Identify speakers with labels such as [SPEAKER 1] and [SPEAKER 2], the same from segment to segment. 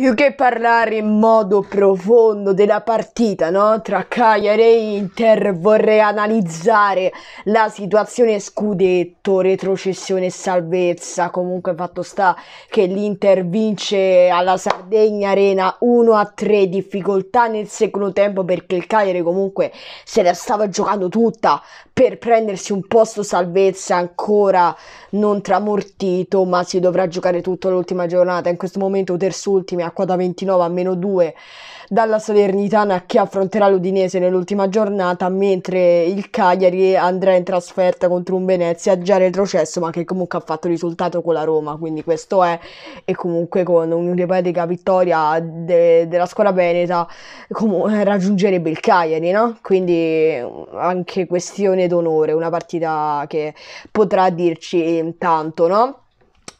[SPEAKER 1] più che parlare in modo profondo della partita no? tra Cagliari e Inter, vorrei analizzare la situazione scudetto, retrocessione e salvezza. Comunque, fatto sta che l'Inter vince alla Sardegna Arena 1-3, difficoltà nel secondo tempo perché il Cagliari comunque se la stava giocando tutta per prendersi un posto salvezza ancora non tramortito, ma si dovrà giocare tutto l'ultima giornata. In questo momento, terzultimi acqua da 29 a meno 2 dalla Salernitana che affronterà l'Udinese nell'ultima giornata, mentre il Cagliari andrà in trasferta contro un Venezia già retrocesso ma che comunque ha fatto risultato con la Roma, quindi questo è e comunque con un'ipotetica vittoria de- della squadra veneta com- raggiungerebbe il Cagliari, no? Quindi anche questione d'onore, una partita che potrà dirci tanto, no?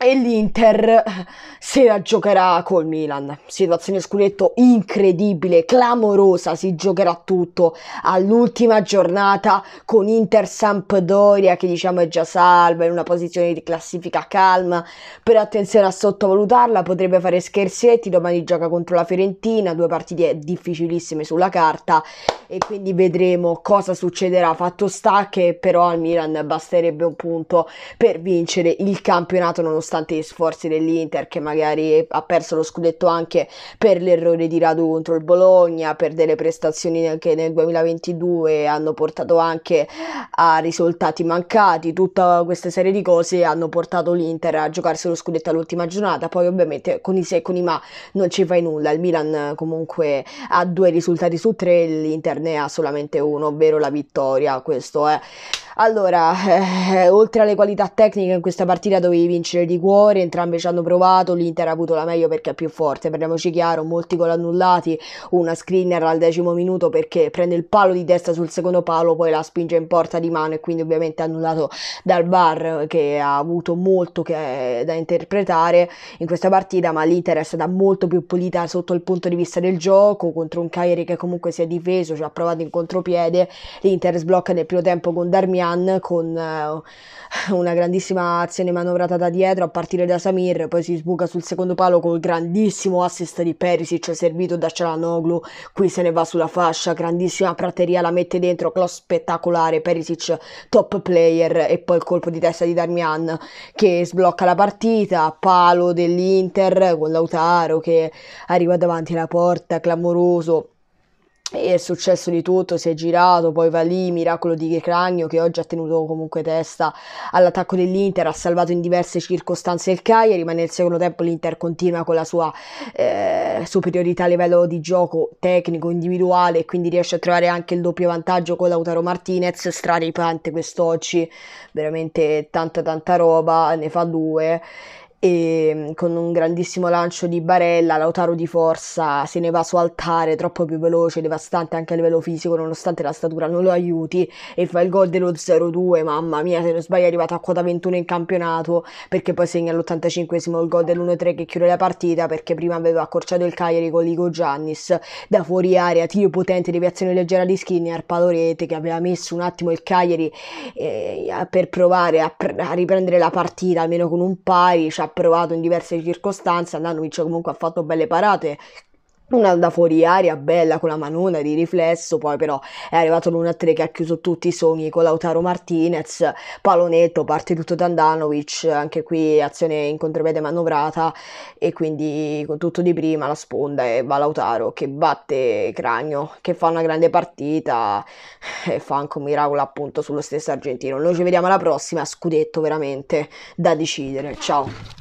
[SPEAKER 1] e l'Inter se la giocherà col Milan. Situazione scudetto incredibile, clamorosa, si giocherà tutto all'ultima giornata con Inter Sampdoria che diciamo è già salva in una posizione di classifica calma, però attenzione a sottovalutarla, potrebbe fare scherzetti, domani gioca contro la Fiorentina, due partite difficilissime sulla carta e quindi vedremo cosa succederà. Fatto sta che però al Milan basterebbe un punto per vincere il campionato nonostante gli sforzi dell'Inter che magari ha perso lo scudetto anche per l'errore di Radu contro il Bologna, per delle prestazioni che nel 2022 hanno portato anche a risultati mancati, tutta questa serie di cose hanno portato l'Inter a giocarsi lo scudetto all'ultima giornata, poi ovviamente con i se e con i ma non ci fai nulla, il Milan comunque ha due risultati su tre, l'Inter ne ha solamente uno, ovvero la vittoria. Questo è allora, eh, eh, oltre alle qualità tecniche, in questa partita dovevi vincere di cuore, entrambi ci hanno provato, l'Inter ha avuto la meglio perché è più forte, Prendiamoci chiaro, molti gol annullati, una screener al decimo minuto perché prende il palo di destra sul secondo palo, poi la spinge in porta di mano e quindi ovviamente annullato dal VAR che ha avuto molto che, eh, da interpretare in questa partita, ma l'Inter è stata molto più pulita sotto il punto di vista del gioco, contro un Cagliari che comunque si è difeso, ci cioè ha provato in contropiede, l'Inter sblocca nel primo tempo con Darmian Darmian con eh, una grandissima azione manovrata da dietro a partire da Samir, poi si sbuca sul secondo palo col grandissimo assist di Perisic servito da Cialanoglu, qui se ne va sulla fascia, grandissima prateria la mette dentro, cross spettacolare, Perisic top player e poi il colpo di testa di Damian che sblocca la partita, palo dell'Inter con Lautaro che arriva davanti alla porta, clamoroso e è successo di tutto, si è girato, poi va lì, miracolo di Cragno che oggi ha tenuto comunque testa all'attacco dell'Inter, ha salvato in diverse circostanze il Cagliari, ma nel secondo tempo l'Inter continua con la sua eh, superiorità a livello di gioco tecnico, individuale, e quindi riesce a trovare anche il doppio vantaggio con Lautaro Martinez, straripante quest'oggi, veramente tanta tanta roba, ne fa due e mm, con un grandissimo lancio di Barella, Lautaro di forza se ne va su altare, troppo più veloce, devastante anche a livello fisico, nonostante la statura non lo aiuti, e fa il gol dello 0-2, mamma mia, se non sbaglio è arrivato a quota 21 in campionato, perché poi segna all85 il gol dell'1-3 che chiude la partita, perché prima aveva accorciato il Cagliari con Ligo Giannis, da fuori area, tiro potente, deviazione leggera di Skinner, palorete che aveva messo un attimo il Cagliari eh, per provare a, pr- a, riprendere la partita, almeno con un pari, cioè provato in diverse circostanze, Andanovic comunque ha fatto belle parate, una da fuori aria bella con la manona di riflesso, poi però è arrivato l'1-3 che ha chiuso tutti i sogni con Lautaro Martinez, palonetto, parte tutto da Andanovic, anche qui azione in contropiede manovrata e quindi con tutto di prima la sponda e va Lautaro che batte Cragno, che fa una grande partita e fa anche un miracolo appunto sullo stesso argentino. Noi ci vediamo alla prossima, scudetto veramente da decidere, ciao!